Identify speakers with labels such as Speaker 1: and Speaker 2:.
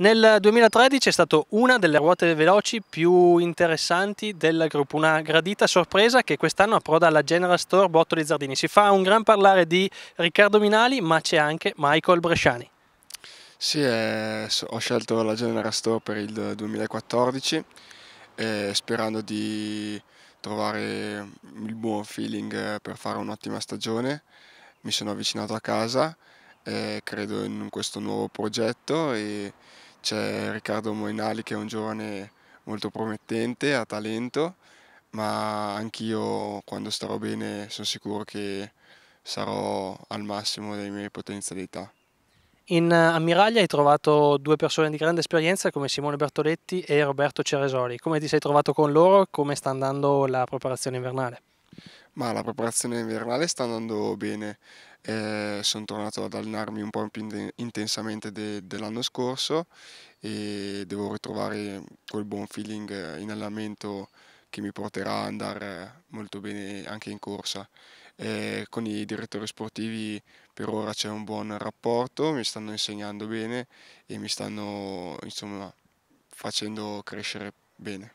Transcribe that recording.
Speaker 1: Nel 2013 è stato una delle ruote veloci più interessanti del gruppo, una gradita sorpresa che quest'anno approda alla General Store Bottoli Zardini. Si fa un gran parlare di Riccardo Minali, ma c'è anche Michael Bresciani.
Speaker 2: Sì, eh, ho scelto la General Store per il 2014 eh, sperando di trovare il buon feeling per fare un'ottima stagione. Mi sono avvicinato a casa, eh, credo in questo nuovo progetto e c'è Riccardo Moinali che è un giovane molto promettente, ha talento, ma anch'io quando starò bene sono sicuro che sarò al massimo delle mie potenzialità.
Speaker 1: In Ammiraglia hai trovato due persone di grande esperienza come Simone Bertoletti e Roberto Ceresoli. Come ti sei trovato con loro? Come sta andando la preparazione invernale?
Speaker 2: ma la preparazione invernale sta andando bene. Eh, sono tornato ad allenarmi un po' più intensamente de- dell'anno scorso e devo ritrovare quel buon feeling in allenamento che mi porterà ad andare molto bene anche in corsa. Eh, con i direttori sportivi per ora c'è un buon rapporto, mi stanno insegnando bene e mi stanno insomma, facendo crescere bene.